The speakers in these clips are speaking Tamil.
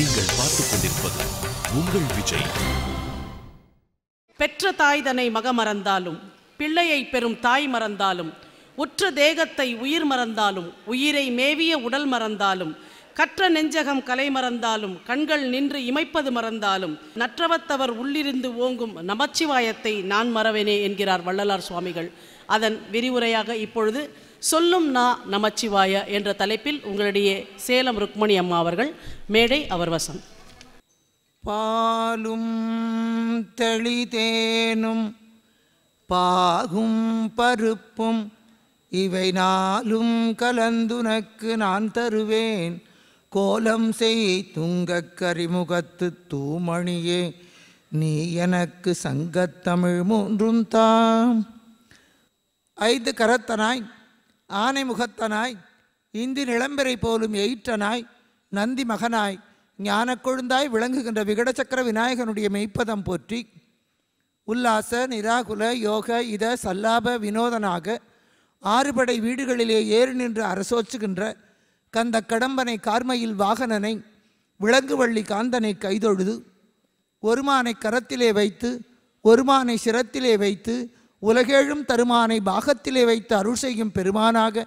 நீங்கள் பார்த்துக் கொண்டிருப்பது உங்கள் விஜய் பெற்ற தாய் மக மறந்தாலும் பிள்ளையை பெறும் தாய் மறந்தாலும் உற்ற தேகத்தை உயிர் மறந்தாலும் உயிரை மேவிய உடல் மறந்தாலும் கற்ற நெஞ்சகம் கலை மறந்தாலும் கண்கள் நின்று இமைப்பது மறந்தாலும் நற்றவத்தவர் உள்ளிருந்து ஓங்கும் நமச்சிவாயத்தை நான் மறவேனே என்கிறார் வள்ளலார் சுவாமிகள் அதன் விரிவுரையாக இப்பொழுது சொல்லும் நா நமச்சிவாய என்ற தலைப்பில் உங்களுடைய சேலம் ருக்மணி அம்மா அவர்கள் மேடை அவர் வசம் பாலும் தெளிதேனும் பாகும் பருப்பும் இவை நாளும் கலந்துனக்கு நான் தருவேன் கோலம் செய் துங்கக் கரிமுகத்து தூமணியே நீ எனக்கு சங்கத்தமிழ் மூன்றும் தாம் ஐந்து கரத்தனாய் ஆனை முகத்தனாய் இந்தி நிளம்பரை போலும் எயிற்றனாய் நந்தி மகனாய் ஞானக்கொழுந்தாய் விளங்குகின்ற விகடச்சக்கர விநாயகனுடைய மெய்ப்பதம் போற்றி உல்லாச நிராகுல யோக இத சல்லாப வினோதனாக ஆறுபடை வீடுகளிலே ஏறு நின்று அரசோச்சுகின்ற கந்த கடம்பனை கார்மையில் வாகனனை விலங்குவள்ளி காந்தனை கைதொழுது ஒருமானை கரத்திலே வைத்து ஒருமானை சிரத்திலே வைத்து உலகேழும் தருமானை பாகத்திலே வைத்து அருள் செய்யும் பெருமானாக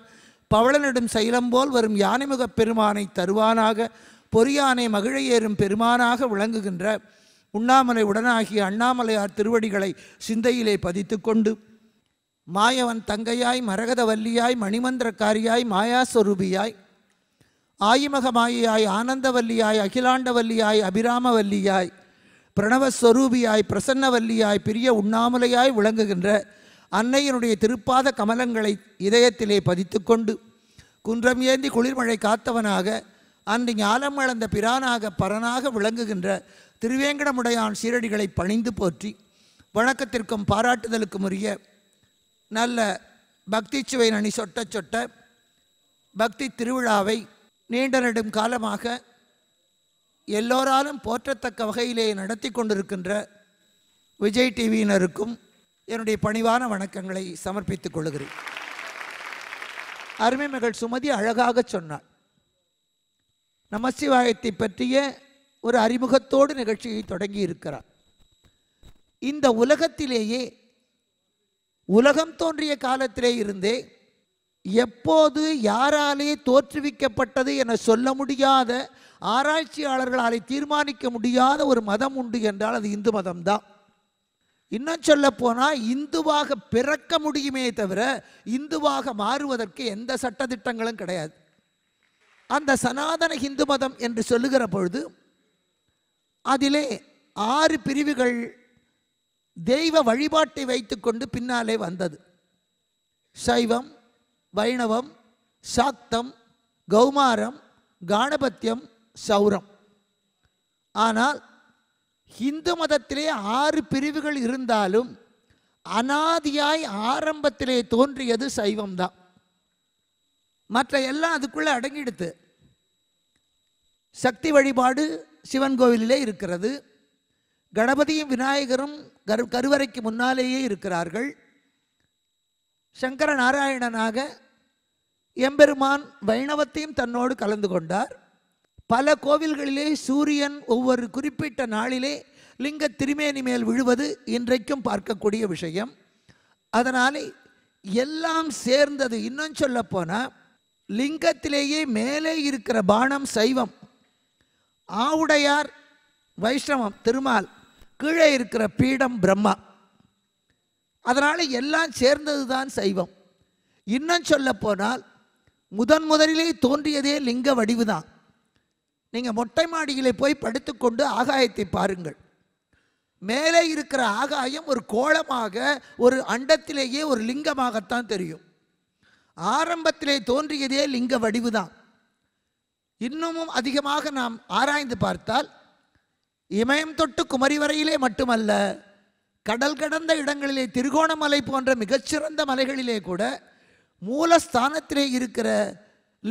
பவளனிடும் சைலம்போல் வரும் யானைமுகப் பெருமானை தருவானாக பொறியானை மகிழை ஏறும் பெருமானாக விளங்குகின்ற உண்ணாமலை உடனாகிய அண்ணாமலையார் திருவடிகளை சிந்தையிலே பதித்து கொண்டு மாயவன் தங்கையாய் மரகதவல்லியாய் மணிமந்திரக்காரியாய் மாயாஸ்வரூபியாய் ஆயிமகமாயியாய் ஆனந்தவல்லியாய் அகிலாண்டவல்லியாய் அபிராமவல்லியாய் பிரணவஸ்வரூபியாய் பிரசன்னவல்லியாய் பிரிய உண்ணாமலையாய் விளங்குகின்ற அன்னையினுடைய திருப்பாத கமலங்களை இதயத்திலே பதித்து கொண்டு குன்றம் ஏந்தி குளிர்மழை காத்தவனாக அன்று ஞாலம் வளர்ந்த பிரானாக பரனாக விளங்குகின்ற திருவேங்கடமுடையான் சீரடிகளை பணிந்து போற்றி வணக்கத்திற்கும் பாராட்டுதலுக்கும் உரிய நல்ல பக்தி சுவை நனி சொட்ட சொட்ட பக்தி திருவிழாவை நீண்ட நெடும் காலமாக எல்லோராலும் போற்றத்தக்க வகையிலே நடத்தி கொண்டிருக்கின்ற விஜய் டிவியினருக்கும் என்னுடைய பணிவான வணக்கங்களை சமர்ப்பித்துக் கொள்கிறேன் அருமை மகள் சுமதி அழகாக சொன்னார் நமசிவாயத்தை பற்றிய ஒரு அறிமுகத்தோடு நிகழ்ச்சியை தொடங்கி இருக்கிறார் இந்த உலகத்திலேயே உலகம் தோன்றிய காலத்திலே இருந்தே எப்போது யாராலே தோற்றுவிக்கப்பட்டது என சொல்ல முடியாத ஆராய்ச்சியாளர்களால் தீர்மானிக்க முடியாத ஒரு மதம் உண்டு என்றால் அது இந்து மதம்தான் இன்னும் சொல்ல போனால் இந்துவாக பிறக்க முடியுமே தவிர இந்துவாக மாறுவதற்கு எந்த சட்டத்திட்டங்களும் கிடையாது அந்த சனாதன இந்து மதம் என்று சொல்லுகிற பொழுது அதிலே ஆறு பிரிவுகள் தெய்வ வழிபாட்டை வைத்துக்கொண்டு பின்னாலே வந்தது சைவம் வைணவம் சாக்தம் கௌமாரம் காணபத்தியம் சௌரம் ஆனால் இந்து மதத்திலே ஆறு பிரிவுகள் இருந்தாலும் அனாதியாய் ஆரம்பத்திலே தோன்றியது சைவம்தான் மற்ற எல்லாம் அதுக்குள்ளே அடங்கிடுத்து சக்தி வழிபாடு சிவன் கோவிலிலே இருக்கிறது கணபதியும் விநாயகரும் கரு கருவறைக்கு முன்னாலேயே இருக்கிறார்கள் சங்கர நாராயணனாக எம்பெருமான் வைணவத்தையும் தன்னோடு கலந்து கொண்டார் பல கோவில்களிலே சூரியன் ஒவ்வொரு குறிப்பிட்ட நாளிலே லிங்க திருமேனி மேல் விழுவது இன்றைக்கும் பார்க்கக்கூடிய விஷயம் அதனாலே எல்லாம் சேர்ந்தது இன்னும் சொல்லப்போனால் லிங்கத்திலேயே மேலே இருக்கிற பானம் சைவம் ஆவுடையார் வைஷ்ணவம் திருமால் கீழே இருக்கிற பீடம் பிரம்மா அதனால் எல்லாம் சேர்ந்தது தான் சைவம் இன்னும் சொல்லப்போனால் முதன் முதலிலே தோன்றியதே லிங்க வடிவு தான் நீங்கள் மொட்டை மாடியிலே போய் படுத்துக்கொண்டு ஆகாயத்தை பாருங்கள் மேலே இருக்கிற ஆகாயம் ஒரு கோலமாக ஒரு அண்டத்திலேயே ஒரு லிங்கமாகத்தான் தெரியும் ஆரம்பத்திலே தோன்றியதே லிங்க வடிவு தான் இன்னமும் அதிகமாக நாம் ஆராய்ந்து பார்த்தால் இமயம் தொட்டு குமரி வரையிலே மட்டுமல்ல கடல் கடந்த இடங்களிலே திருகோணமலை போன்ற மிகச்சிறந்த மலைகளிலே கூட மூலஸ்தானத்திலே இருக்கிற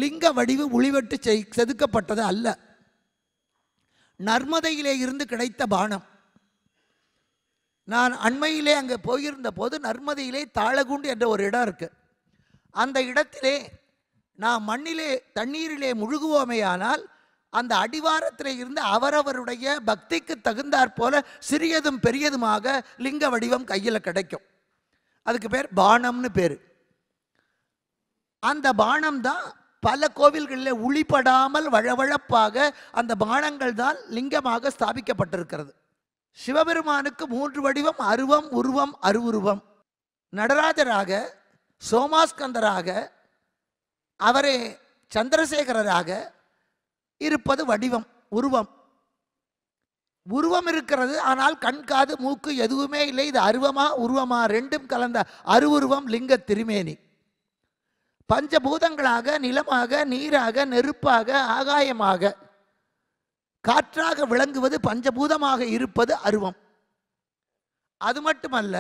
லிங்க வடிவு செய் செதுக்கப்பட்டது அல்ல நர்மதையிலே இருந்து கிடைத்த பானம் நான் அண்மையிலே அங்கே போயிருந்த போது நர்மதையிலே தாளகுண்டு என்ற ஒரு இடம் இருக்குது அந்த இடத்திலே நான் மண்ணிலே தண்ணீரிலே முழுகுவோமேயானால் அந்த அடிவாரத்தில் இருந்து அவரவருடைய பக்திக்கு தகுந்தாற் போல சிறியதும் பெரியதுமாக லிங்க வடிவம் கையில் கிடைக்கும் அதுக்கு பேர் பானம்னு பேர் அந்த பானம் தான் பல கோவில்களில் உளிப்படாமல் வழவழப்பாக அந்த பானங்கள் தான் லிங்கமாக ஸ்தாபிக்கப்பட்டிருக்கிறது சிவபெருமானுக்கு மூன்று வடிவம் அருவம் உருவம் அருவுருவம் நடராஜராக சோமாஸ்கந்தராக அவரே சந்திரசேகரராக இருப்பது வடிவம் உருவம் உருவம் இருக்கிறது ஆனால் கண் காது மூக்கு எதுவுமே இல்லை இது அருவமா உருவமா ரெண்டும் கலந்த அருவுருவம் லிங்க திருமேனி பஞ்சபூதங்களாக நிலமாக நீராக நெருப்பாக ஆகாயமாக காற்றாக விளங்குவது பஞ்சபூதமாக இருப்பது அருவம் அது மட்டுமல்ல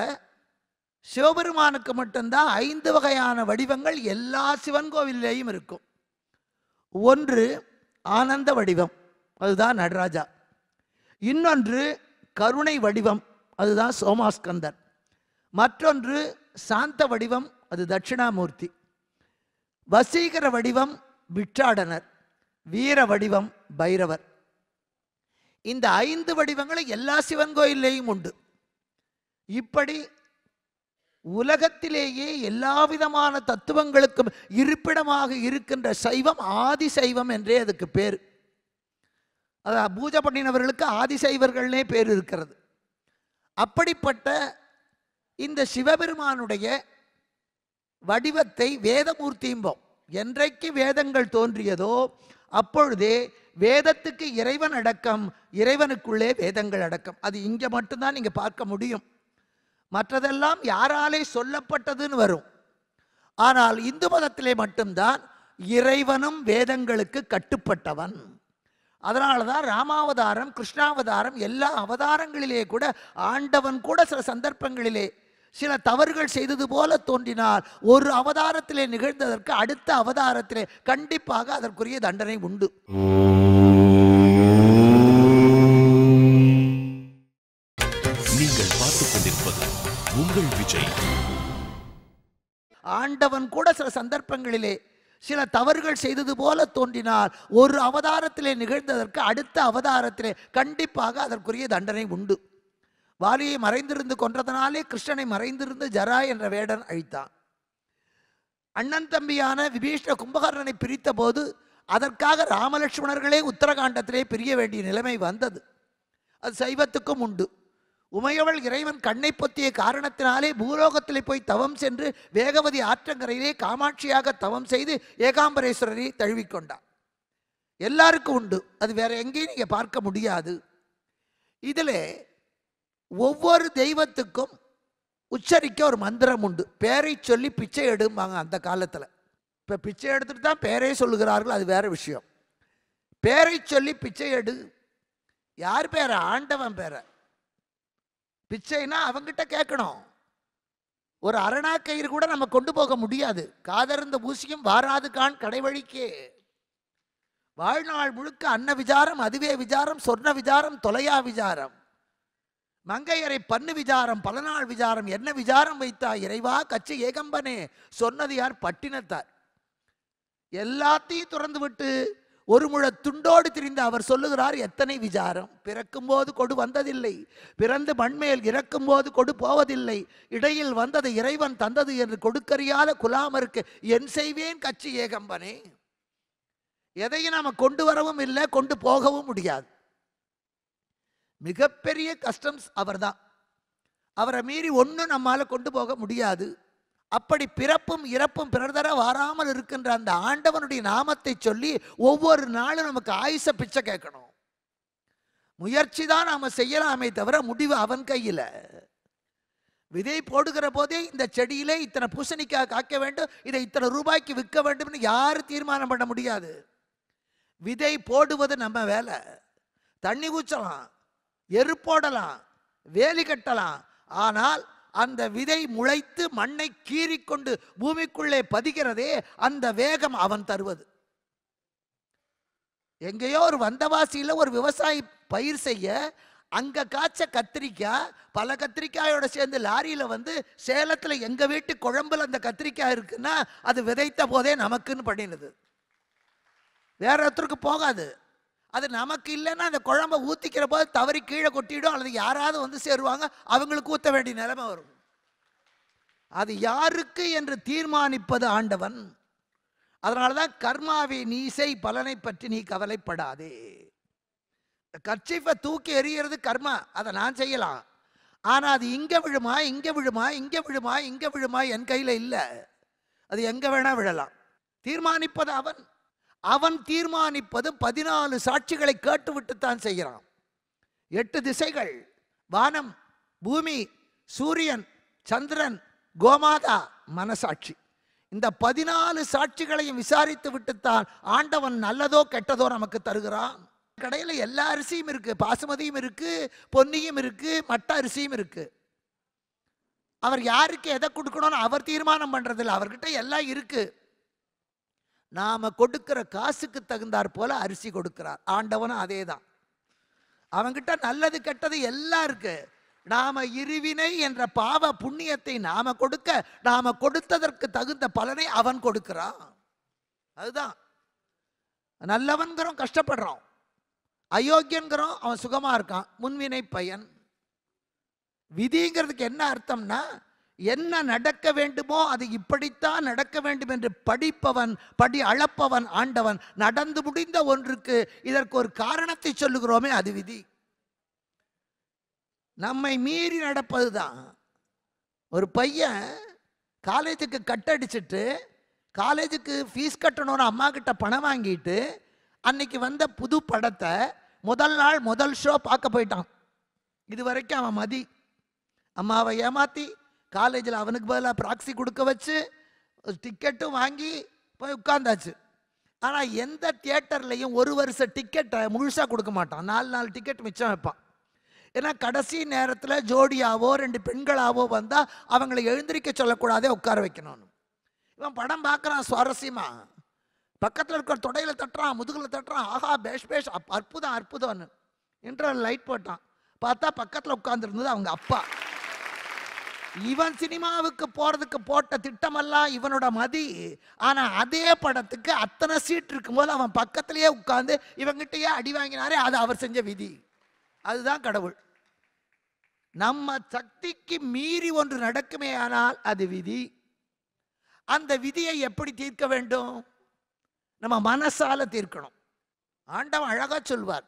சிவபெருமானுக்கு மட்டும்தான் ஐந்து வகையான வடிவங்கள் எல்லா சிவன் கோவிலேயும் இருக்கும் ஒன்று ஆனந்த வடிவம் அதுதான் நடராஜா இன்னொன்று கருணை வடிவம் அதுதான் சோமாஸ்கந்தன் மற்றொன்று சாந்த வடிவம் அது தட்சிணாமூர்த்தி வசீகர வடிவம் விற்றாடனர் வீர வடிவம் பைரவர் இந்த ஐந்து வடிவங்களை எல்லா சிவன் கோயில்லையும் உண்டு இப்படி உலகத்திலேயே எல்லா விதமான தத்துவங்களுக்கும் இருப்பிடமாக இருக்கின்ற சைவம் ஆதி சைவம் என்றே அதுக்கு பேர் அதான் பூஜை பண்ணினவர்களுக்கு ஆதிசைவர்கள்னே பேர் இருக்கிறது அப்படிப்பட்ட இந்த சிவபெருமானுடைய வடிவத்தை வேதமூர்த்தியும்போம் என்றைக்கு வேதங்கள் தோன்றியதோ அப்பொழுதே வேதத்துக்கு இறைவன் அடக்கம் இறைவனுக்குள்ளே வேதங்கள் அடக்கம் அது இங்கே மட்டும்தான் நீங்கள் பார்க்க முடியும் மற்றதெல்லாம் யாராலே சொல்லப்பட்டதுன்னு வரும் ஆனால் இந்து மதத்திலே மட்டும்தான் இறைவனும் வேதங்களுக்கு கட்டுப்பட்டவன் அதனால தான் ராமாவதாரம் கிருஷ்ணாவதாரம் எல்லா அவதாரங்களிலே கூட ஆண்டவன் கூட சில சந்தர்ப்பங்களிலே சில தவறுகள் செய்தது போல தோன்றினால் ஒரு அவதாரத்திலே நிகழ்ந்ததற்கு அடுத்த அவதாரத்திலே கண்டிப்பாக அதற்குரிய தண்டனை உண்டு நீங்கள் பார்த்து கொண்டிருப்பது உங்கள் விஜய் ஆண்டவன் கூட சில சந்தர்ப்பங்களிலே சில தவறுகள் செய்தது போல தோன்றினால் ஒரு அவதாரத்திலே நிகழ்ந்ததற்கு அடுத்த அவதாரத்திலே கண்டிப்பாக அதற்குரிய தண்டனை உண்டு வாலியை மறைந்திருந்து கொன்றதனாலே கிருஷ்ணனை மறைந்திருந்து ஜரா என்ற வேடன் அழித்தான் அண்ணன் தம்பியான விபீஷ்ண கும்பகர்ணனை பிரித்த போது அதற்காக ராமலட்சுமணர்களே உத்தரகாண்டத்திலே பிரிய வேண்டிய நிலைமை வந்தது அது சைவத்துக்கும் உண்டு உமையவள் இறைவன் கண்ணை பொத்திய காரணத்தினாலே பூலோகத்திலே போய் தவம் சென்று வேகவதி ஆற்றங்கரையிலே காமாட்சியாக தவம் செய்து ஏகாம்பரேஸ்வரரை தழுவிக்கொண்டார் எல்லாருக்கும் உண்டு அது வேற எங்கேயும் நீங்கள் பார்க்க முடியாது இதில் ஒவ்வொரு தெய்வத்துக்கும் உச்சரிக்க ஒரு மந்திரம் உண்டு பேரை சொல்லி பிச்சை எடும்பாங்க அந்த காலத்தில் இப்போ பிச்சை எடுத்துட்டு தான் பேரே சொல்லுகிறார்கள் அது வேறு விஷயம் பேரை சொல்லி பிச்சை எடு யார் பேர ஆண்டவன் பேர பிச்சைனா அவங்ககிட்ட கேட்கணும் ஒரு அரணா கயிறு கூட நம்ம கொண்டு போக முடியாது காதறிந்த பூசியும் வாராது கான் கடைவழிக்கே வாழ்நாள் முழுக்க அன்ன விசாரம் அதுவே விசாரம் சொர்ண விசாரம் தொலையா விசாரம் மங்கையரை பண்ணு விசாரம் பல நாள் விசாரம் என்ன விசாரம் வைத்தா இறைவா கச்சி ஏகம்பனே சொன்னது யார் பட்டினத்தார் எல்லாத்தையும் துறந்து விட்டு ஒரு முழ துண்டோடு திரிந்த அவர் சொல்லுகிறார் எத்தனை விசாரம் பிறக்கும் போது கொடு வந்ததில்லை பிறந்து மண்மேல் இறக்கும் போது கொடு போவதில்லை இடையில் வந்தது இறைவன் தந்தது என்று கொடுக்கறியாத குலாமருக்கு என் செய்வேன் கட்சி ஏகம்பனே எதையும் நாம் கொண்டு வரவும் இல்லை கொண்டு போகவும் முடியாது மிகப்பெரிய கஸ்டம்ஸ் அவர் தான் அவரை மீறி ஒன்றும் நம்மால் கொண்டு போக முடியாது அப்படி பிறப்பும் இறப்பும் பிறர்தர வாராமல் வராமல் இருக்கின்ற அந்த ஆண்டவனுடைய நாமத்தை சொல்லி ஒவ்வொரு நாளும் நமக்கு ஆயுச பிச்சை கேட்கணும் முயற்சி தான் நாம் செய்யலாமே தவிர முடிவு அவன் கையில் விதை போடுகிற போதே இந்த செடியிலே இத்தனை பூசணிக்காய் காக்க வேண்டும் இதை இத்தனை ரூபாய்க்கு விற்க வேண்டும்னு யாரும் தீர்மானம் பண்ண முடியாது விதை போடுவது நம்ம வேலை தண்ணி ஊற்றலாம் எருப்போடலாம் வேலி கட்டலாம் ஆனால் அந்த விதை முளைத்து மண்ணை கீறிக்கொண்டு பூமிக்குள்ளே பதிகிறதே அந்த வேகம் அவன் தருவது எங்கேயோ ஒரு வந்தவாசியில் ஒரு விவசாயி பயிர் செய்ய அங்கே காய்ச்ச கத்திரிக்காய் பல கத்திரிக்காயோட சேர்ந்து லாரியில் வந்து சேலத்தில் எங்கள் வீட்டு குழம்புல அந்த கத்திரிக்காய் இருக்குன்னா அது விதைத்த போதே நமக்குன்னு பண்ணினது வேற ஒருத்தருக்கு போகாது அது நமக்கு இல்லைன்னா அந்த குழம்ப ஊற்றிக்கிற போது தவறி கீழே கொட்டிடும் அல்லது யாராவது வந்து சேருவாங்க அவங்களுக்கு ஊற்ற வேண்டிய நிலைமை வரும் அது யாருக்கு என்று தீர்மானிப்பது ஆண்டவன் அதனால தான் கர்மாவின் நீசை பலனை பற்றி நீ கவலைப்படாதே கர்ச்சிஃபை தூக்கி எறிகிறது கர்மா அதை நான் செய்யலாம் ஆனால் அது இங்கே விழுமா இங்கே விழுமா இங்கே விழுமா இங்கே விழுமா என் கையில் இல்லை அது எங்கே வேணால் விழலாம் தீர்மானிப்பது அவன் அவன் தீர்மானிப்பது பதினாலு சாட்சிகளை கேட்டுவிட்டு தான் செய்கிறான் எட்டு திசைகள் வானம் பூமி சூரியன் சந்திரன் கோமாதா மனசாட்சி இந்த பதினாலு சாட்சிகளையும் விசாரித்து விட்டுத்தான் ஆண்டவன் நல்லதோ கெட்டதோ நமக்கு தருகிறான் கடையில் எல்லா அரிசியும் இருக்குது பாசுமதியும் இருக்குது பொன்னியும் இருக்குது மட்ட அரிசியும் இருக்குது அவர் யாருக்கு எதை கொடுக்கணும்னு அவர் தீர்மானம் பண்ணுறதில்ல அவர்கிட்ட எல்லாம் இருக்குது நாம் கொடுக்கிற காசுக்கு தகுந்தாற் போல் அரிசி கொடுக்கிறார் ஆண்டவனும் அதே தான் அவங்கிட்ட நல்லது கெட்டது எல்லாம் இருக்கு நாம இருவினை என்ற பாவ புண்ணியத்தை நாம கொடுக்க நாம கொடுத்ததற்கு தகுந்த பலனை அவன் கொடுக்கிறான் அதுதான் நல்லவன்கிறோம் கஷ்டப்படுறோம் அயோக்கியன்கிறோம் அவன் சுகமாக இருக்கான் முன்வினை பயன் விதிங்கிறதுக்கு என்ன அர்த்தம்னா என்ன நடக்க வேண்டுமோ அது இப்படித்தான் நடக்க வேண்டும் என்று படிப்பவன் படி அளப்பவன் ஆண்டவன் நடந்து முடிந்த ஒன்றுக்கு இதற்கு ஒரு காரணத்தை சொல்லுகிறோமே அது விதி நம்மை மீறி நடப்பது தான் ஒரு பையன் காலேஜுக்கு கட்டடிச்சிட்டு காலேஜுக்கு ஃபீஸ் கட்டணும்னு அம்மா கிட்ட பணம் வாங்கிட்டு அன்னைக்கு வந்த புது படத்தை முதல் நாள் முதல் ஷோ பார்க்க போயிட்டான் இது வரைக்கும் அவன் மதி அம்மாவை ஏமாற்றி காலேஜில் அவனுக்கு பதிலாக ப்ராக்சி கொடுக்க வச்சு டிக்கெட்டும் வாங்கி போய் உட்காந்தாச்சு ஆனால் எந்த தியேட்டர்லையும் ஒரு வருஷ டிக்கெட்டை முழுசாக கொடுக்க மாட்டான் நாலு நாலு டிக்கெட் மிச்சம் வைப்பான் ஏன்னா கடைசி நேரத்தில் ஜோடியாவோ ரெண்டு பெண்களாவோ வந்தால் அவங்களை எழுந்திருக்க சொல்லக்கூடாதே உட்கார வைக்கணும்னு இவன் படம் பார்க்குறான் சுவாரஸ்யமாக பக்கத்தில் இருக்கிற தொடையில் தட்டுறான் முதுகில் தட்டுறான் ஆஹா பேஷ் பேஷ் அற்புதம் அற்புதம்னு என்று லைட் போட்டான் பார்த்தா பக்கத்தில் உட்காந்துருந்தது அவங்க அப்பா இவன் சினிமாவுக்கு போகிறதுக்கு போட்ட திட்டமெல்லாம் இவனோட மதி ஆனால் அதே படத்துக்கு அத்தனை சீட் இருக்கும்போது அவன் பக்கத்துலேயே உட்காந்து இவங்கிட்டயே அடி வாங்கினாரே அது அவர் செஞ்ச விதி அதுதான் கடவுள் நம்ம சக்திக்கு மீறி ஒன்று நடக்குமே ஆனால் அது விதி அந்த விதியை எப்படி தீர்க்க வேண்டும் நம்ம மனசால தீர்க்கணும் ஆண்டவன் அழகா சொல்வார்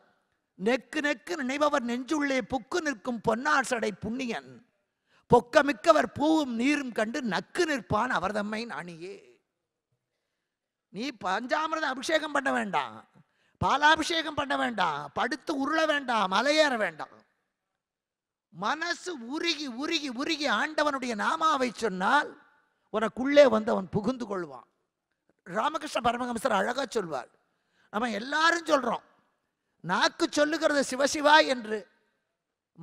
நெக்கு நெக்கு நினைபவர் நெஞ்சுள்ளே புக்கு நிற்கும் பொன்னார் சடை புண்ணியன் பொக்கமிக்கவர் பூவும் நீரும் கண்டு நக்கு நிற்பான் அவர்தம்மை அணியே நீ பஞ்சாமிரத அபிஷேகம் பண்ண வேண்டாம் பாலாபிஷேகம் பண்ண வேண்டாம் படுத்து உருள வேண்டாம் மலையேற வேண்டாம் மனசு உருகி உருகி உருகி ஆண்டவனுடைய நாமாவை சொன்னால் உனக்குள்ளே வந்து அவன் புகுந்து கொள்வான் ராமகிருஷ்ண பரமஹம்சர் அழகா சொல்வார் நம்ம எல்லாரும் சொல்றோம் நாக்கு சொல்லுகிறது சிவசிவா என்று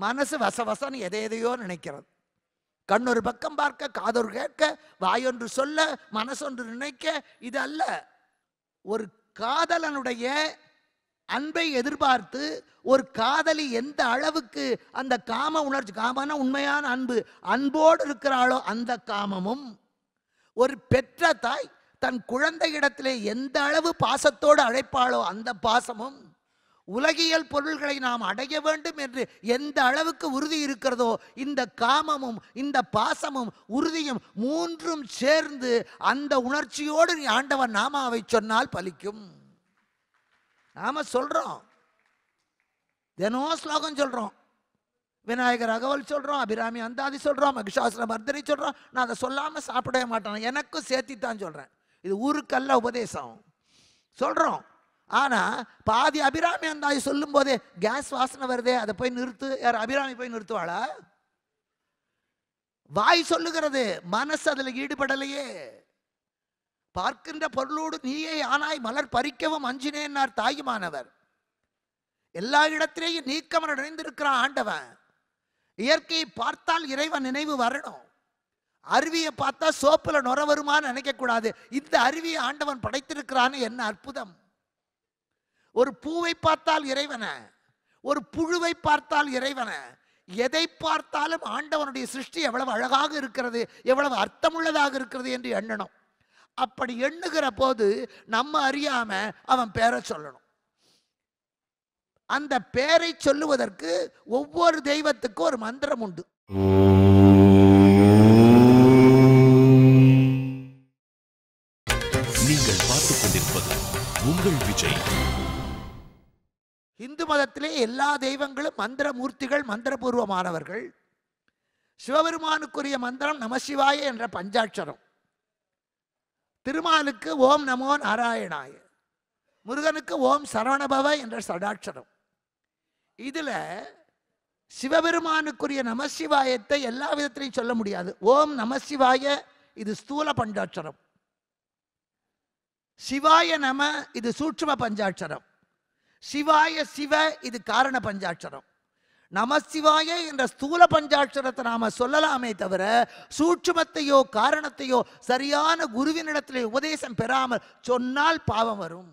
மனசு வசவசன்னு எதை எதையோ நினைக்கிறது கண்ணொரு பக்கம் பார்க்க காதொரு கேட்க வாயொன்று சொல்ல மனசொன்று நினைக்க இது அல்ல ஒரு காதலனுடைய அன்பை எதிர்பார்த்து ஒரு காதலி எந்த அளவுக்கு அந்த காம உணர்ச்சி காமன உண்மையான அன்பு அன்போடு இருக்கிறாளோ அந்த காமமும் ஒரு பெற்ற தாய் தன் குழந்தை இடத்திலே எந்த அளவு பாசத்தோடு அழைப்பாளோ அந்த பாசமும் உலகியல் பொருள்களை நாம் அடைய வேண்டும் என்று எந்த அளவுக்கு உறுதி இருக்கிறதோ இந்த காமமும் இந்த பாசமும் உறுதியும் மூன்றும் சேர்ந்து அந்த உணர்ச்சியோடு நீ ஆண்டவன் நாமாவை சொன்னால் பலிக்கும் நாம சொல்றோம் தினம் ஸ்லோகம் சொல்றோம் விநாயகர் அகவல் சொல்கிறோம் அபிராமி அந்தாதி சொல்கிறோம் மகிஷாசுர மர்தனை சொல்கிறோம் நான் அதை சொல்லாமல் சாப்பிடவே மாட்டேன் எனக்கும் சேர்த்தி தான் சொல்கிறேன் இது ஊருக்கல்ல உபதேசம் சொல்கிறோம் ஆனால் பாதி அபிராமி அந்த தாய் சொல்லும் போதே கேஸ் வாசனை வருதே அதை போய் நிறுத்து யார் அபிராமி போய் நிறுத்துவாளா வாய் சொல்லுகிறது மனசு அதில் ஈடுபடலையே பார்க்கின்ற பொருளோடு நீயே ஆனாய் மலர் பறிக்கவும் அஞ்சினேன்னார் தாயுமானவர் எல்லா இடத்திலேயும் நீக்கமர் இணைந்திருக்கிறான் ஆண்டவன் இயற்கையை பார்த்தால் இறைவன் நினைவு வரணும் அருவியை பார்த்தா சோப்புல நுர வருமானு நினைக்கக்கூடாது இந்த அருவியை ஆண்டவன் படைத்திருக்கிறான்னு என்ன அற்புதம் ஒரு பூவை பார்த்தால் இறைவன ஒரு புழுவை பார்த்தால் இறைவன எதை பார்த்தாலும் ஆண்டவனுடைய சிருஷ்டி எவ்வளவு அழகாக இருக்கிறது எவ்வளவு அர்த்தமுள்ளதாக இருக்கிறது என்று எண்ணணும் அப்படி எண்ணுகிற போது நம்ம அறியாம அவன் பெயரை சொல்லணும் அந்த பேரை சொல்லுவதற்கு ஒவ்வொரு தெய்வத்துக்கும் ஒரு மந்திரம் உண்டு மதத்திலே எல்லா தெய்வங்களும் மந்திர மூர்த்திகள் மந்திரபூர்வமானவர்கள் சிவபெருமானுக்குரிய மந்திரம் நமசிவாய என்ற பஞ்சாட்சரம் திருமாலுக்கு ஓம் நமோ நாராயணாய முருகனுக்கு ஓம் சரவணபவ என்ற சடாட்சரம் இதில் சிவபெருமானுக்குரிய நமசிவாயத்தை எல்லா விதத்திலையும் சொல்ல முடியாது ஓம் நமசிவாய இது ஸ்தூல பஞ்சாட்சரம் சிவாய நம இது சூட்சும பஞ்சாட்சரம் சிவாய சிவ இது காரண பஞ்சாட்சரம் சிவாய என்ற ஸ்தூல பஞ்சாட்சரத்தை நாம் சொல்லலாமே தவிர சூட்சுமத்தையோ காரணத்தையோ சரியான குருவினிடத்தில் உபதேசம் பெறாமல் சொன்னால் பாவம் வரும்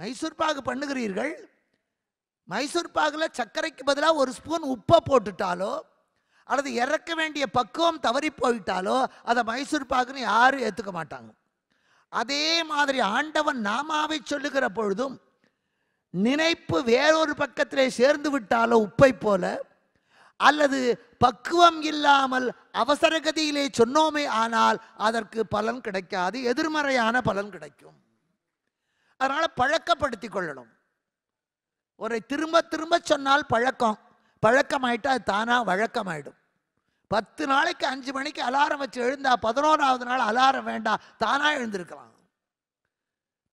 மைசூர் பாகு பண்ணுகிறீர்கள் மைசூர் சர்க்கரைக்கு பதிலாக ஒரு ஸ்பூன் உப்பை போட்டுட்டாலோ அல்லது இறக்க வேண்டிய பக்குவம் தவறி போயிட்டாலோ அதை மைசூர் பாகுன்னு யாரும் ஏற்றுக்க மாட்டாங்க அதே மாதிரி ஆண்டவன் நாமாவை சொல்லுகிற பொழுதும் நினைப்பு வேறொரு பக்கத்திலே சேர்ந்து விட்டாலோ உப்பை போல அல்லது பக்குவம் இல்லாமல் அவசரகதியிலே சொன்னோமே ஆனால் அதற்கு பலன் கிடைக்காது எதிர்மறையான பலன் கிடைக்கும் அதனால் பழக்கப்படுத்தி கொள்ளணும் ஒரு திரும்ப திரும்ப சொன்னால் பழக்கம் பழக்கமாயிட்டா அது தானாக வழக்கமாயிடும் பத்து நாளைக்கு அஞ்சு மணிக்கு அலாரம் வச்சு எழுந்தா பதினோராவது நாள் அலாரம் வேண்டாம் தானாக எழுந்திருக்கலாம்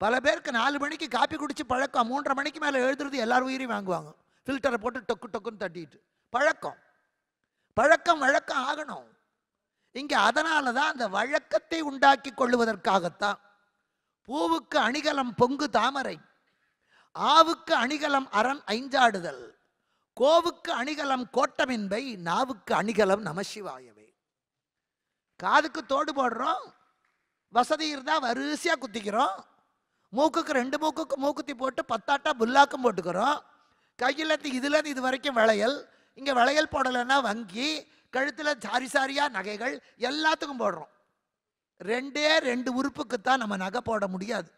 பல பேருக்கு நாலு மணிக்கு காப்பி குடித்து பழக்கம் மூன்றரை மணிக்கு மேலே எழுதுறது எல்லார் உயிரையும் வாங்குவாங்க ஃபில்டரை போட்டு டொக்கு டொக்குன்னு தட்டிட்டு பழக்கம் பழக்கம் வழக்கம் ஆகணும் இங்கே அதனால தான் அந்த வழக்கத்தை உண்டாக்கி கொள்ளுவதற்காகத்தான் பூவுக்கு அணிகலம் பொங்கு தாமரை ஆவுக்கு அணிகலம் அரண் ஐஞ்சாடுதல் கோவுக்கு அணிகலம் கோட்டமின்பை நாவுக்கு அணிகலம் நமசிவாயவே காதுக்கு தோடு போடுறோம் வசதி இருந்தால் வரிசையாக குத்திக்கிறோம் மூக்குக்கு ரெண்டு மூக்குக்கு மூக்குத்தி போட்டு பத்தாட்டா புல்லாக்கம் போட்டுக்கிறோம் கையிலேருந்து இதுலேருந்து இது வரைக்கும் விளையல் இங்கே விளையல் போடலைன்னா வங்கி கழுத்தில் சாரி சாரியாக நகைகள் எல்லாத்துக்கும் போடுறோம் ரெண்டே ரெண்டு உறுப்புக்கு தான் நம்ம நகை போட முடியாது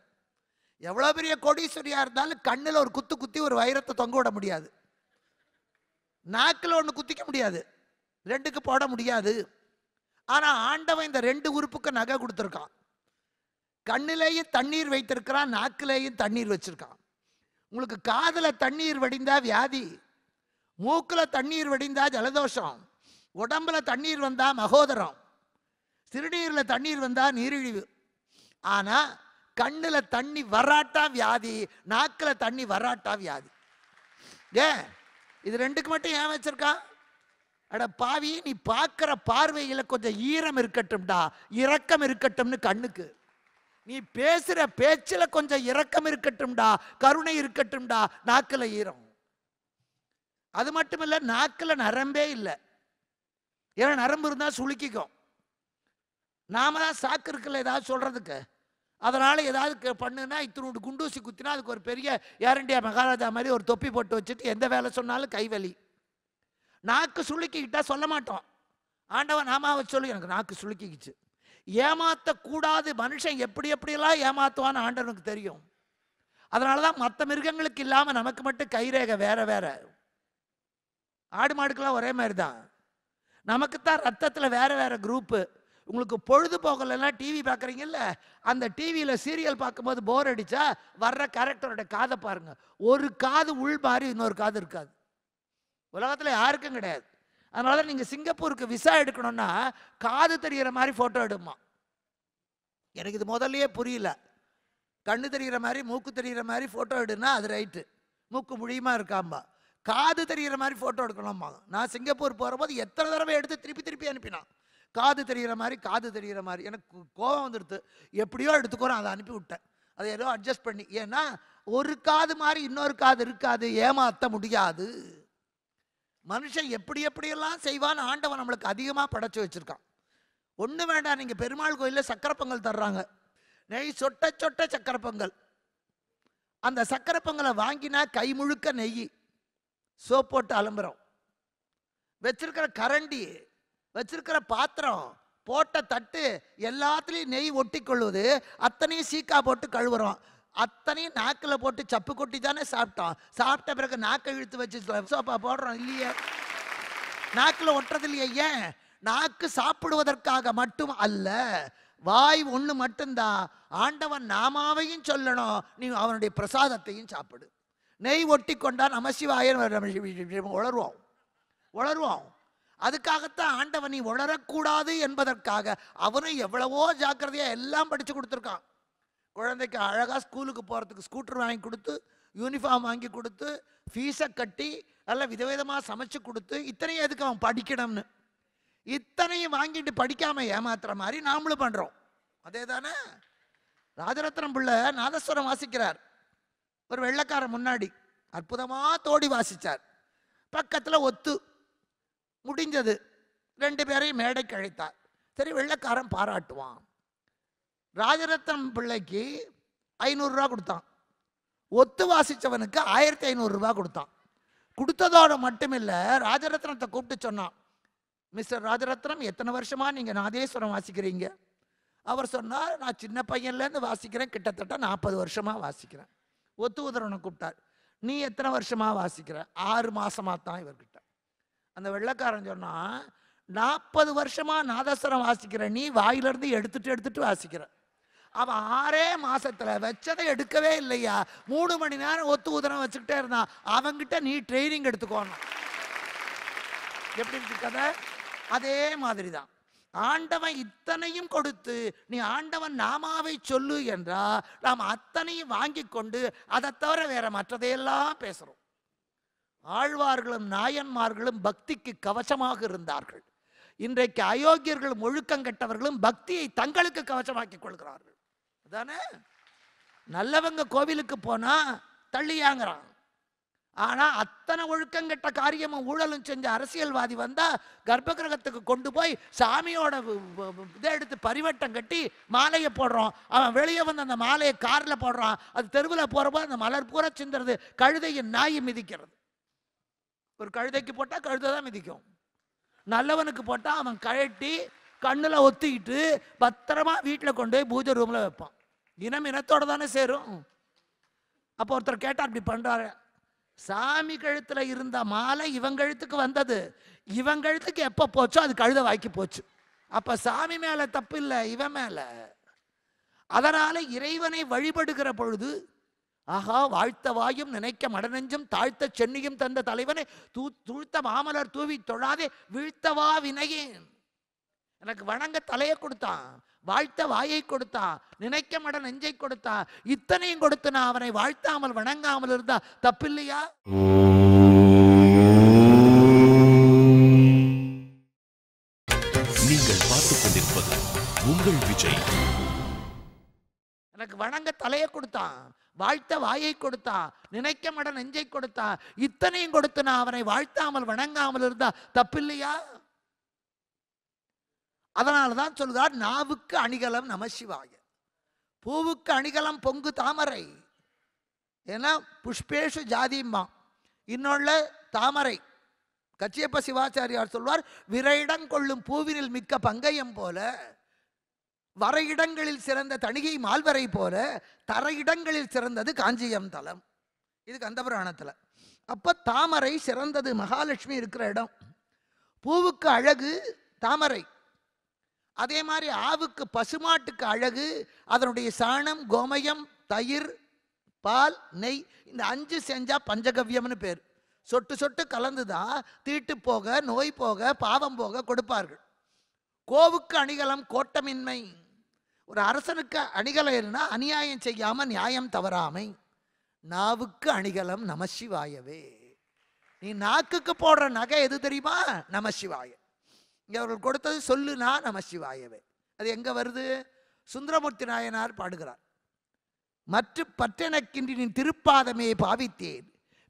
எவ்வளோ பெரிய கொடீஸ்வரியாக இருந்தாலும் கண்ணில் ஒரு குத்து குத்தி ஒரு வைரத்தை தொங்க விட முடியாது நாக்கில் ஒன்று குத்திக்க முடியாது ரெண்டுக்கு போட முடியாது ஆனால் ஆண்டவன் இந்த ரெண்டு உறுப்புக்கு நகை கொடுத்துருக்கான் கண்ணிலேயும் தண்ணீர் வைத்திருக்கிறான் நாக்கிலேயும் தண்ணீர் வச்சிருக்கான் உங்களுக்கு காதில் தண்ணீர் வடிந்தா வியாதி மூக்கில் தண்ணீர் வடிந்தா ஜலதோஷம் உடம்புல தண்ணீர் வந்தால் மகோதரம் சிறுநீரில் தண்ணீர் வந்தால் நீரிழிவு ஆனால் கண்ணில் தண்ணி வராட்டா வியாதி நாக்கில் தண்ணி வராட்டா வியாதி ஏன் இது ரெண்டுக்கு மட்டும் ஏன் வச்சிருக்கா அட பாவி நீ பார்க்குற பார்வையில் கொஞ்சம் ஈரம் இருக்கட்டும்டா இரக்கம் இருக்கட்டும்னு கண்ணுக்கு நீ பேசுகிற பேச்சில் கொஞ்சம் இரக்கம் இருக்கட்டும்டா கருணை இருக்கட்டும்டா நாக்கில் ஈரம் அது மட்டும் இல்லை நாக்கில் நரம்பே இல்லை ஏன்னா நரம்பு இருந்தால் சுளுக்கிக்கும் நாம தான் சாக்கு இருக்குல்ல ஏதாவது சொல்கிறதுக்கு அதனால் ஏதாவது பண்ணுன்னா இத்தினோண்டு குண்டூசி குத்தினா அதுக்கு ஒரு பெரிய ஏரண்டியா மகாராஜா மாதிரி ஒரு தொப்பி போட்டு வச்சுட்டு எந்த வேலை சொன்னாலும் கைவலி நாக்கு சுளுக்கிக்கிட்டால் சொல்ல மாட்டோம் ஆண்டவன் நாமாவை சொல்லி எனக்கு நாக்கு சுளுக்கிக்கிச்சு ஏமாற்றக்கூடாது மனுஷன் எப்படி எப்படியெல்லாம் ஏமாத்துவான்னு ஆண்டவனுக்கு தெரியும் அதனால தான் மற்ற மிருகங்களுக்கு இல்லாமல் நமக்கு மட்டும் கைரேகை வேறு வேறு ஆடு மாடுக்கெல்லாம் ஒரே மாதிரி தான் நமக்கு தான் ரத்தத்தில் வேறு வேறு குரூப்பு உங்களுக்கு போகலைன்னா டிவி பார்க்குறீங்கல்ல அந்த டிவியில் சீரியல் பார்க்கும்போது போர் அடித்தா வர்ற கேரக்டரோட காதை பாருங்கள் ஒரு காது உள் மாறி இன்னொரு காது இருக்காது உலகத்தில் யாருக்கும் கிடையாது அதனால தான் நீங்கள் சிங்கப்பூருக்கு விசா எடுக்கணும்னா காது தெரிகிற மாதிரி ஃபோட்டோ எடுமா எனக்கு இது முதல்லையே புரியல கண்ணு தெரிகிற மாதிரி மூக்கு தெரிகிற மாதிரி ஃபோட்டோ எடுனா அது ரைட்டு மூக்கு முழியமாக இருக்காம்பா காது தெரிகிற மாதிரி ஃபோட்டோ எடுக்கணும்மா நான் சிங்கப்பூர் போகிறபோது எத்தனை தடவை எடுத்து திருப்பி திருப்பி அனுப்பினான் காது தெரிகிற மாதிரி காது தெரிகிற மாதிரி எனக்கு கோபம் வந்துடுது எப்படியோ எடுத்துக்கிறோம் அதை அனுப்பி விட்டேன் அதை ஏதோ அட்ஜஸ்ட் பண்ணி ஏன்னா ஒரு காது மாதிரி இன்னொரு காது இருக்காது ஏமாற்ற முடியாது மனுஷன் எப்படி எப்படியெல்லாம் செய்வான்னு ஆண்டவன் நம்மளுக்கு அதிகமாக படைச்சி வச்சுருக்கான் ஒன்றும் வேண்டாம் நீங்கள் பெருமாள் கோயிலில் சக்கரை பொங்கல் தர்றாங்க நெய் சொட்ட சொட்ட சக்கரை பொங்கல் அந்த சக்கரை பொங்கலை வாங்கினா கை முழுக்க நெய் சோப் போட்டு அலம்புறோம் வச்சிருக்கிற கரண்டி வச்சிருக்கிற பாத்திரம் போட்ட தட்டு எல்லாத்துலேயும் நெய் ஒட்டி கொள்வது அத்தனையும் சீக்கா போட்டு கழுவுறோம் அத்தனையும் நாக்கில் போட்டு சப்பு கொட்டி தானே சாப்பிட்டோம் சாப்பிட்ட பிறகு நாக்கை இழுத்து வச்சு சோப்பா போடுறோம் இல்லையே நாக்கில் ஒட்டுறது இல்லையே ஏன் நாக்கு சாப்பிடுவதற்காக மட்டும் அல்ல வாய் ஒன்று மட்டும்தான் ஆண்டவன் நாமாவையும் சொல்லணும் நீ அவனுடைய பிரசாதத்தையும் சாப்பிடு நெய் ஒட்டி கொண்டா நமசிவாயன் உளருவோம் உளருவோம் அதுக்காகத்தான் ஆண்டவன் நீ உளரக்கூடாது என்பதற்காக அவனும் எவ்வளவோ ஜாக்கிரதையாக எல்லாம் படித்து கொடுத்துருக்கான் குழந்தைக்கு அழகாக ஸ்கூலுக்கு போகிறதுக்கு ஸ்கூட்டர் வாங்கி கொடுத்து யூனிஃபார்ம் வாங்கி கொடுத்து ஃபீஸை கட்டி நல்லா விதவிதமாக சமைச்சு கொடுத்து இத்தனையும் எதுக்கு அவன் படிக்கணும்னு இத்தனையும் வாங்கிட்டு படிக்காமல் ஏமாத்துற மாதிரி நாமளும் பண்ணுறோம் அதே தானே ராஜரத்னம் பிள்ளை நாதஸ்வரம் வாசிக்கிறார் ஒரு வெள்ளக்காரன் முன்னாடி அற்புதமாக தோடி வாசிச்சார் பக்கத்தில் ஒத்து முடிஞ்சது ரெண்டு பேரையும் மேடைக்கு அழைத்தார் சரி வெள்ளக்காரன் பாராட்டுவான் ராஜரத்னம் பிள்ளைக்கு ஐநூறுரூவா கொடுத்தான் ஒத்து வாசித்தவனுக்கு ஆயிரத்தி ஐநூறுரூவா கொடுத்தான் கொடுத்ததோடு மட்டுமில்லை ராஜரத்னத்தை கூப்பிட்டு சொன்னான் மிஸ்டர் ராஜரத்னம் எத்தனை வருஷமாக நீங்கள் நாதேஸ்வரம் வாசிக்கிறீங்க அவர் சொன்னார் நான் சின்ன பையன்லேருந்து வாசிக்கிறேன் கிட்டத்தட்ட நாற்பது வருஷமாக வாசிக்கிறேன் ஒத்து உதரவனை கூப்பிட்டார் நீ எத்தனை வருஷமாக வாசிக்கிற ஆறு மாதமாக தான் இவர்கிட்ட அந்த வெள்ளக்காரன் சொன்னா நாற்பது வருஷமா நாதஸ்வரம் வாசிக்கிற நீ வாயிலிருந்து எடுத்துட்டு எடுத்துட்டு வாசிக்கிற அவன் ஆறே மாசத்துல வச்சதை எடுக்கவே இல்லையா மூணு மணி நேரம் ஒத்து உதரம் வச்சுக்கிட்டே இருந்தான் அவங்கிட்ட நீ ட்ரைனிங் எடுத்துக்கோணும் எப்படி கதை அதே மாதிரி தான் ஆண்டவன் இத்தனையும் கொடுத்து நீ ஆண்டவன் நாமாவை சொல்லு என்றா நாம் அத்தனையும் வாங்கி கொண்டு அதை தவிர வேற மற்றதையெல்லாம் பேசுகிறோம் ஆழ்வார்களும் நாயன்மார்களும் பக்திக்கு கவசமாக இருந்தார்கள் இன்றைக்கு அயோக்கியர்களும் ஒழுக்கம் கெட்டவர்களும் பக்தியை தங்களுக்கு கவசமாக்கி கொள்கிறார்கள் அதானே நல்லவங்க கோவிலுக்கு போனால் தள்ளியாங்கிறான் ஆனால் அத்தனை ஒழுக்கம் கெட்ட காரியமும் ஊழலும் செஞ்ச அரசியல்வாதி வந்தால் கர்ப்பகிரகத்துக்கு கொண்டு போய் சாமியோட இதை எடுத்து பரிவட்டம் கட்டி மாலையை போடுறோம் அவன் வெளியே வந்து அந்த மாலையை காரில் போடுறான் அது தெருவில் போகிறப்போ அந்த மலர் பூரா சிந்துறது கழுதையின் நாயை மிதிக்கிறது ஒரு கழுதைக்கு போட்டால் கழுதை தான் மிதிக்கும் நல்லவனுக்கு போட்டால் அவன் கழட்டி கண்ணில் ஒத்திக்கிட்டு பத்திரமா வீட்டில் கொண்டு போய் பூஜை ரூமில் வைப்பான் இனம் இனத்தோடு தானே சேரும் அப்போ ஒருத்தர் கேட்டால் அப்படி பண்ணுறாரு சாமி கழுத்தில் இருந்த மாலை இவன் கழுத்துக்கு வந்தது இவங்க கழுத்துக்கு எப்போ போச்சோ அது கழுத வாக்கி போச்சு அப்போ சாமி மேலே தப்பு இல்லை இவன் மேலே அதனால் இறைவனை வழிபடுகிற பொழுது ஆகா வாயும் நினைக்க மடநெஞ்சும் தாழ்த்த சென்னியும் தந்த தலைவனை தூ தூழ்த்த மாமலர் தூவி தொழாதே வீழ்த்தவா வினையேன் எனக்கு வணங்க தலையை கொடுத்தான் வாழ்த்த வாயை கொடுத்தான் நினைக்க மட நெஞ்சை கொடுத்தான் இத்தனையும் கொடுத்து நான் அவனை வாழ்த்தாமல் வணங்காமல் இருந்தா தப்பில்லையா நீங்கள் பார்த்துக் கொண்டிருப்பது உங்கள் விஜய் எனக்கு வணங்க தலையை கொடுத்தான் வாழ்த்த வாயை கொடுத்தா நினைக்க மட நெஞ்சை கொடுத்தா இத்தனையும் கொடுத்து நான் அவனை வாழ்த்தாமல் வணங்காமல் இருந்தா தப்பில்லையா அதனால தான் சொல்கிறார் நாவுக்கு அணிகலம் நமசிவாய பூவுக்கு அணிகலம் பொங்கு தாமரை ஏன்னா புஷ்பேஷு ஜாதிம்மா இன்னொள்ள தாமரை கச்சியப்ப சிவாச்சாரியார் சொல்வார் விரைடம் கொள்ளும் பூவினில் மிக்க பங்கையும் போல வர இடங்களில் சிறந்த தணிகை மால்வரை போல தர இடங்களில் சிறந்தது காஞ்சியம் தலம் இது கந்தபுராணத்தில் அப்போ தாமரை சிறந்தது மகாலட்சுமி இருக்கிற இடம் பூவுக்கு அழகு தாமரை அதே மாதிரி ஆவுக்கு பசுமாட்டுக்கு அழகு அதனுடைய சாணம் கோமயம் தயிர் பால் நெய் இந்த அஞ்சு செஞ்சால் பஞ்சகவ்யம்னு பேர் சொட்டு சொட்டு கலந்துதான் தீட்டு போக நோய் போக பாவம் போக கொடுப்பார்கள் கோவுக்கு அணிகலம் கோட்டமின்மை ஒரு அரசனுக்கு அணிகலம்னா அநியாயம் செய்யாமல் நியாயம் தவறாமை நாவுக்கு அணிகலம் நமசிவாயவே நீ நாக்குக்கு போடுற நகை எது தெரியுமா நமசிவாய இங்க அவர்கள் கொடுத்தது சொல்லுனா நமசிவாயவே அது எங்கே வருது சுந்தரமூர்த்தி நாயனார் பாடுகிறார் மற்ற பற்றனக்கின்றி நின் திருப்பாதமே பாவித்தேன்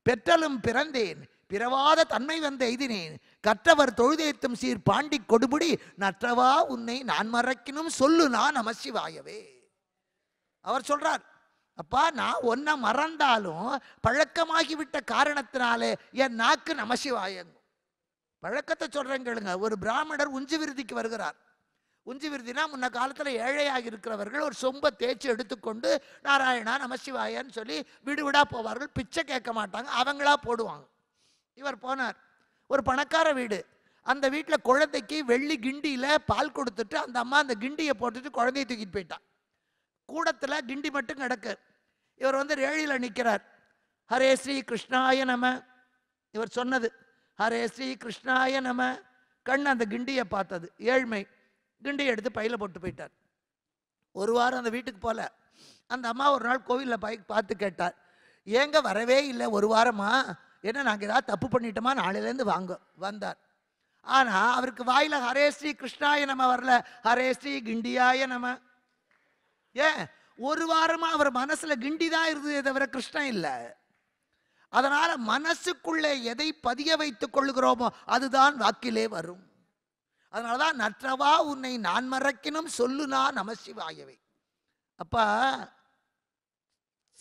பெற்றலும் பிறந்தேன் பிறவாத தன்மை வந்த எய்தினேன் கற்றவர் தொழுதேத்தும் சீர் பாண்டி கொடுபுடி நற்றவா உன்னை நான் மறக்கினும் சொல்லு நான் நமசிவாயவே அவர் சொல்றார் அப்பா நான் ஒன்றை மறந்தாலும் பழக்கமாகிவிட்ட காரணத்தினாலே என் நாக்கு நமசிவாயங்கும் பழக்கத்தை சொல்கிறேன் கேளுங்க ஒரு பிராமணர் உஞ்சு விருதிக்கு வருகிறார் உஞ்சு விருதினா முன்ன காலத்தில் ஏழையாக இருக்கிறவர்கள் ஒரு சொம்பை தேய்ச்சி எடுத்துக்கொண்டு நாராயணா நமசிவாயன்னு சொல்லி விடுவிடா போவார்கள் பிச்சை கேட்க மாட்டாங்க அவங்களா போடுவாங்க இவர் போனார் ஒரு பணக்கார வீடு அந்த வீட்டில் குழந்தைக்கு வெள்ளி கிண்டியில் பால் கொடுத்துட்டு அந்த அம்மா அந்த கிண்டியை போட்டுட்டு குழந்தைய தூக்கிட்டு போயிட்டான் கூடத்தில் கிண்டி மட்டும் கிடக்கு இவர் வந்து ரேழியில் நிற்கிறார் ஹரே ஸ்ரீ கிருஷ்ணாய நம இவர் சொன்னது ஹரே ஸ்ரீ கிருஷ்ணாய நம கண் அந்த கிண்டியை பார்த்தது ஏழ்மை கிண்டியை எடுத்து பையில் போட்டு போயிட்டார் ஒரு வாரம் அந்த வீட்டுக்கு போகல அந்த அம்மா ஒரு நாள் கோவிலில் பை பார்த்து கேட்டார் ஏங்க வரவே இல்லை ஒரு வாரமாக என்ன நாங்கள் ஏதாவது தப்பு பண்ணிட்டோமா நாளையிலேருந்து வாங்க வந்தார் ஆனால் அவருக்கு வாயில் ஹரே ஸ்ரீ கிருஷ்ணாய நம்ம வரல ஹரே ஸ்ரீ கிண்டியாய நம்ம ஏன் ஒரு வாரமாக அவர் மனசில் கிண்டி தான் இருந்தது தவிர கிருஷ்ணன் இல்லை அதனால் மனசுக்குள்ளே எதை பதிய வைத்துக் கொள்கிறோமோ அதுதான் வாக்கிலே வரும் அதனால தான் நற்றவா உன்னை நான் மறக்கினும் சொல்லுனா நமசிவாயவை அப்பா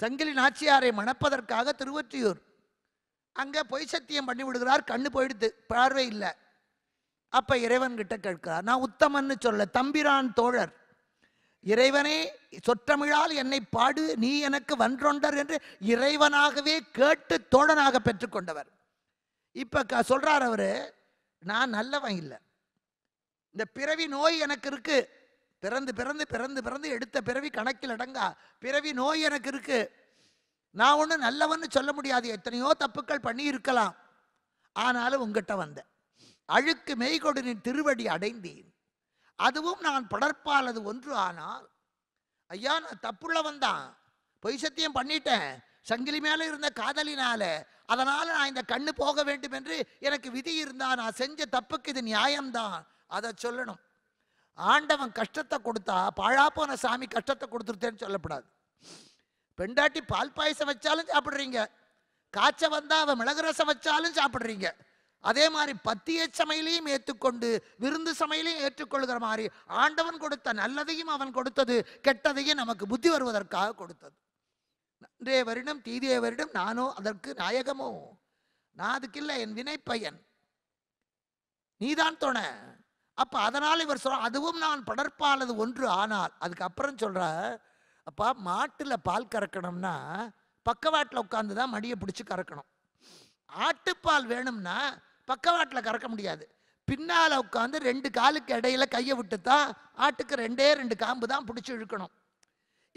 சங்கிலி நாச்சியாரை மணப்பதற்காக திருவற்றியூர் அங்கே பொய் சத்தியம் பண்ணி விடுகிறார் கண்ணு போயிடுது பார்வை இல்லை அப்போ இறைவன்கிட்ட கேட்கிறார் நான் உத்தமன்னு சொல்ல தம்பிரான் தோழர் இறைவனே சொற்றமிழால் என்னை பாடு நீ எனக்கு வன்றொண்டர் என்று இறைவனாகவே கேட்டு தோழனாக பெற்றுக்கொண்டவர் இப்போ சொல்கிறார் அவர் நான் நல்லவன் இல்லை இந்த பிறவி நோய் எனக்கு இருக்குது பிறந்து பிறந்து பிறந்து பிறந்து எடுத்த பிறவி கணக்கில் அடங்கா பிறவி நோய் எனக்கு இருக்குது நான் ஒன்றும் நல்லவன்னு சொல்ல முடியாது எத்தனையோ தப்புக்கள் பண்ணி இருக்கலாம் ஆனாலும் உங்ககிட்ட வந்தேன் அழுக்கு மெய்கொடனின் திருவடி அடைந்தேன் அதுவும் நான் படற்பாலது ஒன்று ஆனால் ஐயா நான் தப்புள்ள வந்தான் பொய் சத்தியம் பண்ணிட்டேன் சங்கிலி மேலே இருந்த காதலினால அதனால் நான் இந்த கண்ணு போக வேண்டும் என்று எனக்கு விதி இருந்தால் நான் செஞ்ச தப்புக்கு இது நியாயம்தான் அதை சொல்லணும் ஆண்டவன் கஷ்டத்தை கொடுத்தா பாழாப்போன சாமி கஷ்டத்தை கொடுத்துருத்தேன்னு சொல்லப்படாது பெண்டாட்டி பால் பாயசம் வச்சாலும் சாப்பிட்றீங்க காய்ச்ச வந்தால் அவன் மிளகு ரசம் வச்சாலும் சாப்பிட்றீங்க அதே மாதிரி பத்திய சமையலையும் ஏற்றுக்கொண்டு விருந்து சமையலையும் ஏற்றுக்கொள்கிற மாதிரி ஆண்டவன் கொடுத்த நல்லதையும் அவன் கொடுத்தது கெட்டதையும் நமக்கு புத்தி வருவதற்காக கொடுத்தது நன்றே வருடம் தீதிய வருடம் நானோ அதற்கு நாயகமோ நான் அதுக்கு இல்லை என் வினை பையன் நீதான் தோண அப்ப அதனால் இவர் சொல்ற அதுவும் நான் படர்ப்பானது ஒன்று ஆனால் அதுக்கப்புறம் சொல்ற அப்போ மாட்டில் பால் கறக்கணும்னா பக்கவாட்டில் உட்காந்து தான் மடியை பிடிச்சி கறக்கணும் ஆட்டுப்பால் வேணும்னா பக்கவாட்டில் கறக்க முடியாது பின்னால் உட்காந்து ரெண்டு காலுக்கு இடையில் கையை விட்டு தான் ஆட்டுக்கு ரெண்டே ரெண்டு காம்பு தான் பிடிச்சி இழுக்கணும்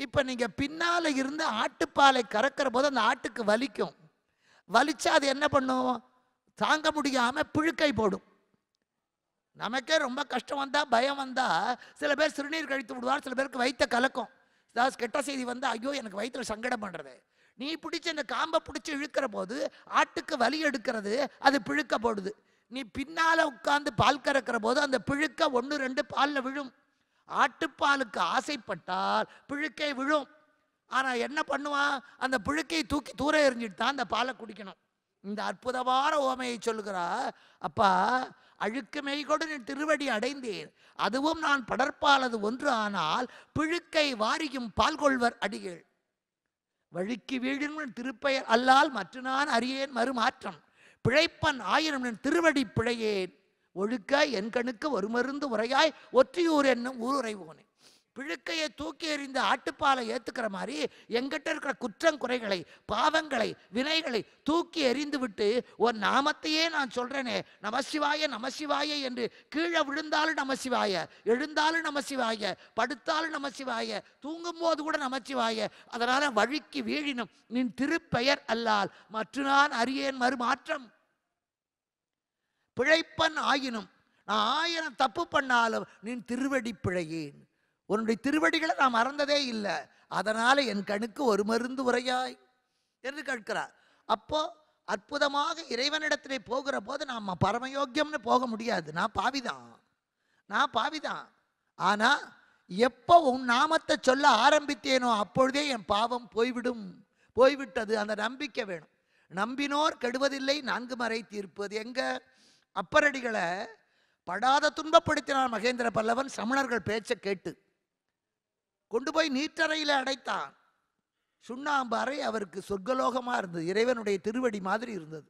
இப்போ நீங்கள் பின்னால் இருந்து ஆட்டுப்பாலை கறக்கிற போது அந்த ஆட்டுக்கு வலிக்கும் வலிச்சா அது என்ன பண்ணும் தாங்க முடியாமல் பிழுக்கை போடும் நமக்கே ரொம்ப கஷ்டம் வந்தால் பயம் வந்தால் சில பேர் சிறுநீர் கழித்து விடுவார் சில பேருக்கு வைத்த கலக்கும் ஏதாவது கெட்ட செய்தி வந்து ஐயோ எனக்கு வயிற்றுல சங்கடம் பண்ணுறது நீ பிடிச்ச இந்த காம்பை பிடிச்சி இழுக்கிற போது ஆட்டுக்கு வலி எடுக்கிறது அது பிழுக்க போடுது நீ பின்னால் உட்காந்து பால் கறக்கிற போது அந்த பிழுக்க ஒன்று ரெண்டு பாலில் விழும் ஆட்டுப்பாலுக்கு ஆசைப்பட்டால் பிழுக்கை விழும் ஆனால் என்ன பண்ணுவான் அந்த பிழுக்கை தூக்கி தூர எறிஞ்சிட்டு தான் அந்த பாலை குடிக்கணும் இந்த அற்புதமான ஓமையை சொல்லுகிறா அப்பா அழுக்கு மெய்கொடு நின் திருவடி அடைந்தேன் அதுவும் நான் படற்பாலது ஒன்று ஆனால் பிழுக்கை வாரியும் பால் கொள்வர் அடிகள் வழுக்கி வீழும் திருப்பெயர் அல்லால் மற்ற நான் அறியேன் மறுமாற்றம் பிழைப்பன் ஆயிரம் நின் திருவடி பிழையேன் ஒழுக்க என் கணுக்கு ஒரு மருந்து உரையாய் ஒற்றியூர் என்னும் ஊர் போனேன் பிழுக்கையை தூக்கி எறிந்து ஆட்டுப்பாலை ஏற்றுக்கிற மாதிரி எங்கிட்ட இருக்கிற குற்றம் குறைகளை பாவங்களை வினைகளை தூக்கி எறிந்து விட்டு ஒரு நாமத்தையே நான் சொல்கிறேனே நமசிவாய நமசிவாய என்று கீழே விழுந்தாலும் நமசிவாய எழுந்தாலும் நமசிவாய படுத்தாலும் நமசிவாய தூங்கும்போது கூட நமசிவாய அதனால் வழிக்கு வீழினும் நின் திருப்பெயர் அல்லால் மற்ற நான் அறியேன் மறுமாற்றம் பிழைப்பன் ஆயினும் நான் ஆயிரம் தப்பு பண்ணாலும் நின் திருவடி பிழையேன் உன்னுடைய திருவடிகளை நான் மறந்ததே இல்லை அதனால் என் கணுக்கு ஒரு மருந்து உரையாய் என்று கேட்கிறார் அப்போ அற்புதமாக இறைவனிடத்திலே போகிற போது நாம் பரமயோக்கியம்னு போக முடியாது நான் பாவிதான் நான் பாவிதான் ஆனால் எப்போ உன் நாமத்தை சொல்ல ஆரம்பித்தேனோ அப்பொழுதே என் பாவம் போய்விடும் போய்விட்டது அந்த நம்பிக்கை வேணும் நம்பினோர் கெடுவதில்லை நான்கு மறை தீர்ப்பது எங்க அப்பரடிகளை படாத துன்பப்படுத்தினார் மகேந்திர பல்லவன் சமணர்கள் பேச்சை கேட்டு கொண்டு போய் நீற்றறையில் அடைத்தான் சுண்ணாம்பு அறை அவருக்கு சொர்க்கலோகமாக இருந்தது இறைவனுடைய திருவடி மாதிரி இருந்தது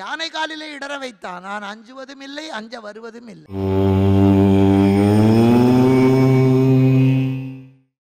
யானை காலிலே இடர வைத்தான் நான் அஞ்சுவதும் இல்லை அஞ்ச வருவதும் இல்லை